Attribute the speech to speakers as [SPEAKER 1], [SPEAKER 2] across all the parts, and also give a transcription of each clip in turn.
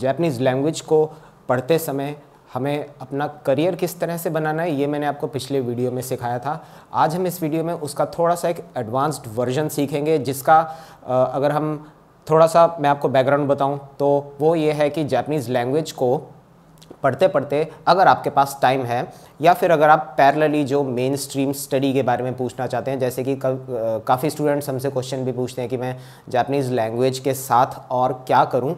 [SPEAKER 1] Japanese language को पढ़ते समय हमें अपना करियर किस तरह से बनाना है ये मैंने आपको पिछले वीडियो में सिखाया था आज हम इस वीडियो में उसका थोड़ा सा एक एडवांस्ड वर्जन सीखेंगे जिसका अगर हम थोड़ा सा मैं आपको बैकग्राउंड बताऊं तो वो ये है कि जैपनीज़ लैंग्वेज को पढ़ते पढ़ते अगर आपके पास टाइम है या फिर अगर आप पैरलली जो मेन स्ट्रीम स्टडी के बारे में पूछना चाहते हैं जैसे कि काफ़ी स्टूडेंट्स हमसे क्वेश्चन भी पूछते हैं कि मैं जैपनीज़ लैंग्वेज के साथ और क्या करूँ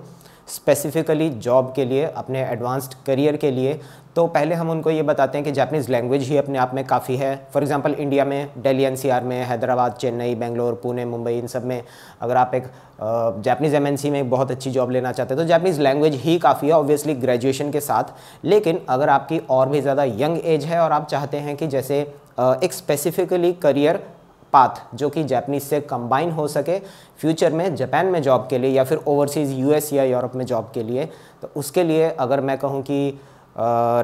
[SPEAKER 1] स्पेसिफिकली जॉब के लिए अपने एडवांस्ड करियर के लिए तो पहले हम उनको ये बताते हैं कि जापनीज़ लैंग्वेज ही अपने आप में काफ़ी है फॉर एग्जांपल इंडिया में दिल्ली एनसीआर में हैदराबाद चेन्नई बेंगलोर पुणे मुंबई इन सब में अगर आप एक जापनीज़ एमएनसी में बहुत अच्छी जॉब लेना चाहते हैं तो जापनीज़ लैंग्वेज ही काफ़ी है ऑब्वियसली ग्रेजुएशन के साथ लेकिन अगर आपकी और भी ज़्यादा यंग एज है और आप चाहते हैं कि जैसे एक स्पेसिफिकली करियर पाथ जो कि जैपनीज से कंबाइन हो सके फ्यूचर में जापान में जॉब के लिए या फिर ओवरसीज़ यूएस या यूरोप में जॉब के लिए तो उसके लिए अगर मैं कहूँ कि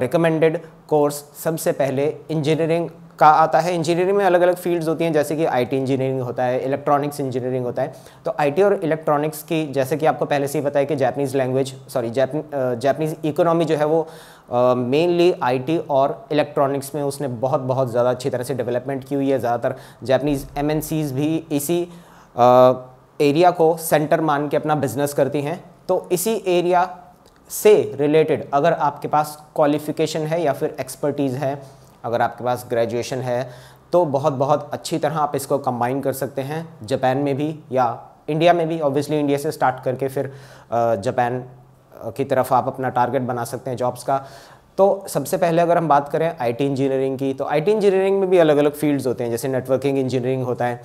[SPEAKER 1] रिकमेंडेड कोर्स सबसे पहले इंजीनियरिंग का आता है इंजीनियरिंग में अलग अलग फील्ड्स होती हैं जैसे कि आईटी इंजीनियरिंग होता है इलेक्ट्रॉनिक्स इंजीनियरिंग होता है तो आईटी और इलेक्ट्रॉनिक्स की जैसे कि आपको पहले से ही पता है कि Japanese language sorry Japanese economy जो है वो मेनली uh, आईटी और इलेक्ट्रॉनिक्स में उसने बहुत बहुत ज़्यादा अच्छी तरह से डेवलपमेंट की हुई है ज़्यादातर जैपनीज़ एम भी इसी एरिया uh, को सेंटर मान के अपना बिजनेस करती हैं तो इसी एरिया से रिलेटेड अगर आपके पास क्वालिफिकेशन है या फिर एक्सपर्टीज़ है अगर आपके पास ग्रेजुएशन है तो बहुत बहुत अच्छी तरह आप इसको कंबाइन कर सकते हैं जापान में भी या इंडिया में भी ऑब्वियसली इंडिया से स्टार्ट करके फिर जापान की तरफ आप अपना टारगेट बना सकते हैं जॉब्स का तो सबसे पहले अगर हम बात करें आईटी इंजीनियरिंग की तो आईटी इंजीनियरिंग में भी अलग अलग फील्ड्स होते हैं जैसे नेटवर्किंग इंजीनियरिंग होता है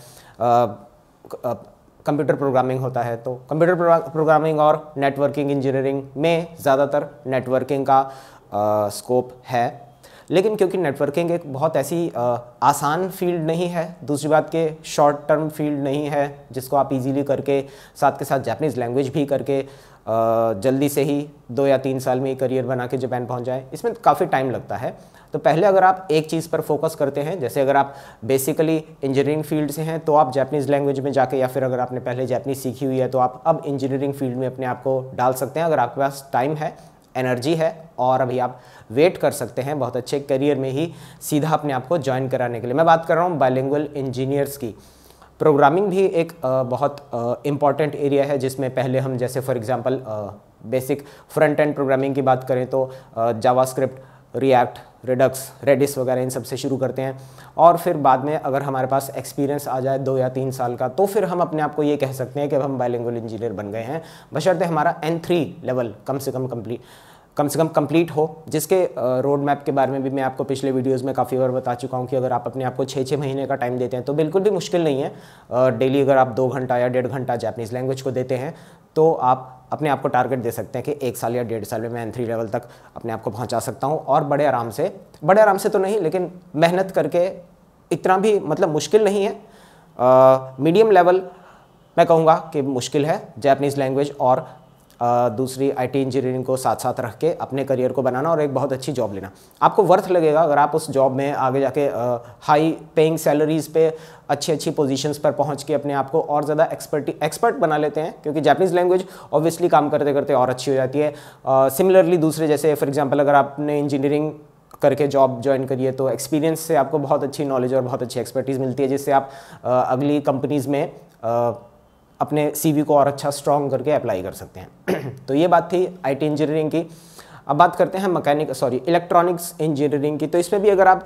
[SPEAKER 1] कंप्यूटर प्रोग्रामिंग होता है तो कंप्यूटर प्रोग्रामिंग और नेटवर्किंग इंजीनियरिंग में ज़्यादातर नेटवर्किंग का स्कोप है लेकिन क्योंकि नेटवर्किंग एक बहुत ऐसी आसान फील्ड नहीं है दूसरी बात के शॉर्ट टर्म फील्ड नहीं है जिसको आप इजीली करके साथ के साथ जैपनीज़ लैंग्वेज भी करके जल्दी से ही दो या तीन साल में ही करियर बना के जापान पहुंच जाए इसमें काफ़ी टाइम लगता है तो पहले अगर आप एक चीज़ पर फोकस करते हैं जैसे अगर आप बेसिकली इंजीनियरिंग फील्ड से हैं तो आप जैपनीज़ लैंग्वेज में जाके या फिर अगर आपने पहले जैपनीज़ सीखी हुई है तो आप अब इंजीनियरिंग फील्ड में अपने आप को डाल सकते हैं अगर आपके पास टाइम है एनर्जी है और अभी आप वेट कर सकते हैं बहुत अच्छे करियर में ही सीधा अपने आप को ज्वाइन कराने के लिए मैं बात कर रहा हूँ बायलिंगुअल इंजीनियर्स की प्रोग्रामिंग भी एक बहुत इम्पॉर्टेंट एरिया है जिसमें पहले हम जैसे for example basic front end programming की बात करें तो जावास्क्रिप्ट रिएक्ट रिडक्स रेडिस वगैरह इन सब से शुरू करते हैं और फिर बाद में अगर हमारे पास एक्सपीरियंस आ जाए दो या तीन साल का तो फिर हम अपने आप को ये कह सकते हैं कि अब हम बायलिंगुअल इंजीनियर बन गए हैं बशर्ते हमारा एन थ्री लेवल कम से कम कम्प्लीट कम से कम कंप्लीट हो जिसके रोड मैप के बारे में भी मैं आपको पिछले वीडियोस में काफ़ी बार बता चुका हूँ कि अगर आप अपने आप को छः छः महीने का टाइम देते हैं तो बिल्कुल भी मुश्किल नहीं है डेली अगर आप दो घंटा या डेढ़ घंटा जैपनीज़ लैंग्वेज को देते हैं तो आप अपने आप को टारगेट दे सकते हैं कि एक साल या डेढ़ साल में मैं एन थ्री लेवल तक अपने आप को पहुंचा सकता हूं और बड़े आराम से बड़े आराम से तो नहीं लेकिन मेहनत करके इतना भी मतलब मुश्किल नहीं है मीडियम लेवल मैं कहूँगा कि मुश्किल है जैपनीज़ लैंग्वेज और दूसरी आईटी इंजीनियरिंग को साथ साथ रख के अपने करियर को बनाना और एक बहुत अच्छी जॉब लेना आपको वर्थ लगेगा अगर आप उस जॉब में आगे जाके हाई पेइंग सैलरीज पे अच्छी अच्छी पोजीशंस पर पहुंच के अपने आप को और ज़्यादा एक्सपर्ट एक्सपर्ट बना लेते हैं क्योंकि जैपनीज़ लैंग्वेज ऑब्वियसली काम करते करते और अच्छी हो जाती है सिमिलरली दूसरे जैसे फॉर एग्जाम्पल अगर आपने इंजीनियरिंग करके जॉब ज्वाइन करिए तो एक्सपीरियंस से आपको बहुत अच्छी नॉलेज और बहुत अच्छी एक्सपर्टीज़ मिलती है जिससे आप अगली कंपनीज़ में अपने सी को और अच्छा स्ट्रॉन्ग करके अप्लाई कर सकते हैं तो ये बात थी आई इंजीनियरिंग की अब बात करते हैं मकैनिक सॉरी इलेक्ट्रॉनिक्स इंजीनियरिंग की तो इसमें भी अगर आप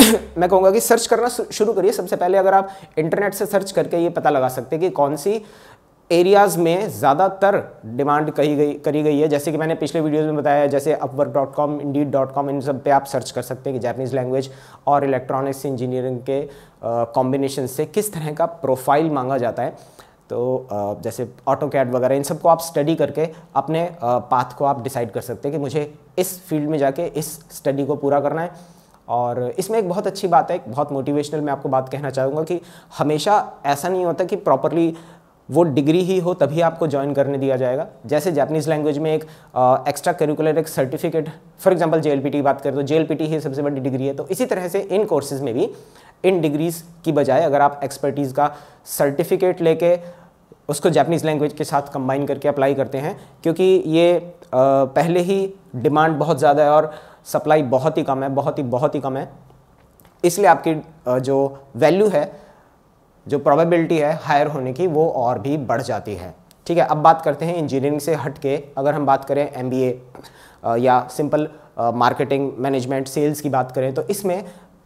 [SPEAKER 1] मैं कहूँगा कि सर्च करना शुरू करिए सबसे पहले अगर आप इंटरनेट से सर्च करके ये पता लगा सकते हैं कि कौन सी एरियाज़ में ज़्यादातर डिमांड कही गई करी गई है जैसे कि मैंने पिछले वीडियोज़ में बताया जैसे Upwork dot com Indeed dot com इन सब पे आप सर्च कर सकते हैं कि जैपनीज़ लैंग्वेज और इलेक्ट्रॉनिक्स इंजीनियरिंग के कॉम्बिनेशन से किस तरह का प्रोफाइल मांगा जाता है तो जैसे ऑटो कैड वगैरह इन सबको आप स्टडी करके अपने पाथ को आप डिसाइड कर सकते हैं कि मुझे इस फील्ड में जाके इस स्टडी को पूरा करना है और इसमें एक बहुत अच्छी बात है एक बहुत मोटिवेशनल मैं आपको बात कहना चाहूँगा कि हमेशा ऐसा नहीं होता कि प्रॉपरली वो डिग्री ही हो तभी आपको ज्वाइन करने दिया जाएगा जैसे जापनीज़ लैंग्वेज में एक एक्स्ट्रा करिकुलर एक सर्टिफिकेट फॉर एग्जांपल जे की बात करें तो जे ही सबसे बड़ी डिग्री है तो इसी तरह से इन कोर्सेज़ में भी इन डिग्रीज़ की बजाय अगर आप एक्सपर्टीज़ का सर्टिफिकेट लेके उसको जापनीज़ लैंग्वेज के साथ कंबाइन करके अप्लाई करते हैं क्योंकि ये पहले ही डिमांड बहुत ज़्यादा है और सप्लाई बहुत ही कम है बहुत ही बहुत ही कम है इसलिए आपकी जो वैल्यू है जो प्रोबेबिलिटी है हायर होने की वो और भी बढ़ जाती है ठीक है अब बात करते हैं इंजीनियरिंग से हट के अगर हम बात करें एम या सिंपल मार्केटिंग मैनेजमेंट सेल्स की बात करें तो इसमें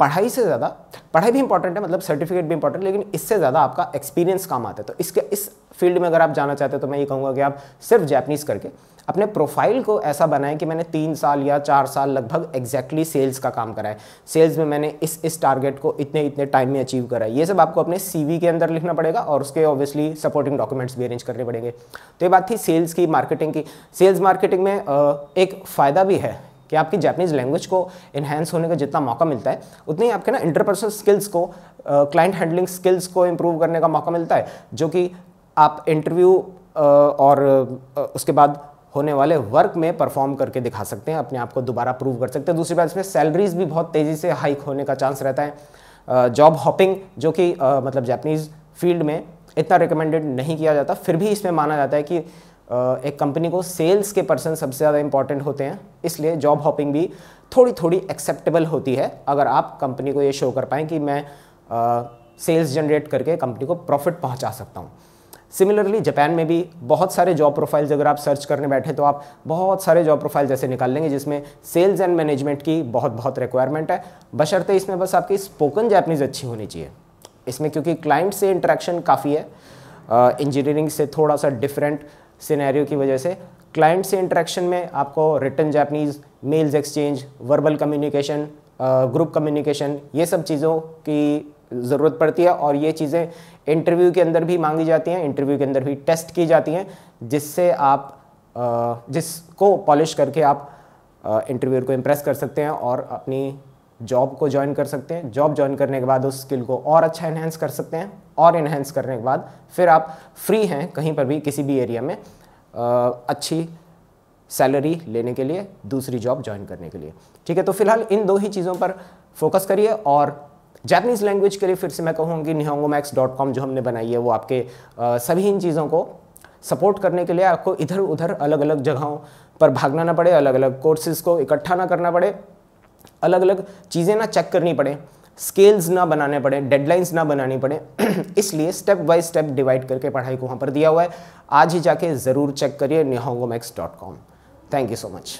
[SPEAKER 1] पढ़ाई से ज़्यादा पढ़ाई भी इंपॉर्टेंट है मतलब सर्टिफिकेट भी इंपॉर्टेंट लेकिन इससे ज़्यादा आपका एक्सपीरियंस काम आता है तो इसके इस फील्ड में अगर आप जाना चाहते हैं तो मैं ये कहूँगा कि आप सिर्फ जैपनीज़ करके अपने प्रोफाइल को ऐसा बनाएं कि मैंने तीन साल या चार साल लगभग एग्जैक्टली सेल्स का काम करा है सेल्स में मैंने इस इस टारगेट को इतने इतने टाइम में अचीव करा है ये सब आपको अपने सी के अंदर लिखना पड़ेगा और उसके ऑब्वियसली सपोर्टिंग डॉक्यूमेंट्स भी अरेंज करने पड़ेंगे तो ये बात थी सेल्स की मार्केटिंग की सेल्स मार्केटिंग में एक फ़ायदा भी है कि आपकी जापानीज लैंग्वेज को इन्हेंस होने का जितना मौका मिलता है उतनी आपके ना इंटरपर्सनल स्किल्स को क्लाइंट हैंडलिंग स्किल्स को इम्प्रूव करने का मौका मिलता है जो कि आप इंटरव्यू और उसके बाद होने वाले वर्क में परफॉर्म करके दिखा सकते हैं अपने आप को दोबारा प्रूव कर सकते हैं दूसरी बात इसमें सैलरीज भी बहुत तेज़ी से हाइक होने का चांस रहता है जॉब हॉपिंग जो कि मतलब जापनीज़ फील्ड में इतना रिकमेंडेड नहीं किया जाता फिर भी इसमें माना जाता है कि एक कंपनी को सेल्स के पर्सन सबसे ज़्यादा इंपॉर्टेंट होते हैं इसलिए जॉब हॉपिंग भी थोड़ी थोड़ी एक्सेप्टेबल होती है अगर आप कंपनी को ये शो कर पाएँ कि मैं सेल्स जनरेट करके कंपनी को प्रॉफिट पहुंचा सकता हूँ सिमिलरली जापान में भी बहुत सारे जॉब प्रोफाइल्स अगर आप सर्च करने बैठे तो आप बहुत सारे जॉब प्रोफाइल जैसे निकाल लेंगे जिसमें सेल्स एंड मैनेजमेंट की बहुत बहुत रिक्वायरमेंट है बशर्ते इसमें बस आपकी स्पोकन जैपनीज़ अच्छी होनी चाहिए इसमें क्योंकि क्लाइंट से इंटरेक्शन काफ़ी है इंजीनियरिंग से थोड़ा सा डिफरेंट सिनेरियो की वजह से क्लाइंट से इंटरेक्शन में आपको written Japanese mails exchange verbal communication group communication ये सब चीज़ों की ज़रूरत पड़ती है और ये चीज़ें इंटरव्यू के अंदर भी मांगी जाती हैं इंटरव्यू के अंदर भी टेस्ट की जाती हैं जिससे आप जिसको पॉलिश करके आप इंटरव्यू को इम्प्रेस कर सकते हैं और अपनी जॉब को ज्वाइन कर सकते हैं जॉब ज्वाइन करने के बाद उस स्किल को और अच्छा इन्हेंस कर सकते हैं और इन्हेंस करने के बाद फिर आप फ्री हैं कहीं पर भी किसी भी एरिया में आ, अच्छी सैलरी लेने के लिए दूसरी जॉब ज्वाइन करने के लिए ठीक है तो फिलहाल इन दो ही चीज़ों पर फोकस करिए और जैपनीज़ लैंग्वेज के लिए फिर से मैं कहूँगी कि निहोंगोमैक्स डॉट कॉम जो हमने बनाई है वो आपके आ, सभी इन चीज़ों को सपोर्ट करने के लिए आपको इधर उधर अलग अलग जगहों पर भागना ना पड़े अलग अलग कोर्सेज को इकट्ठा ना करना पड़े अलग अलग चीज़ें ना चेक करनी पड़े स्केल्स ना बनाने पड़े डेडलाइंस ना बनानी पड़े इसलिए स्टेप बाय स्टेप डिवाइड करके पढ़ाई को वहाँ पर दिया हुआ है आज ही जाके ज़रूर चेक करिए Neha Max dot com thank you so much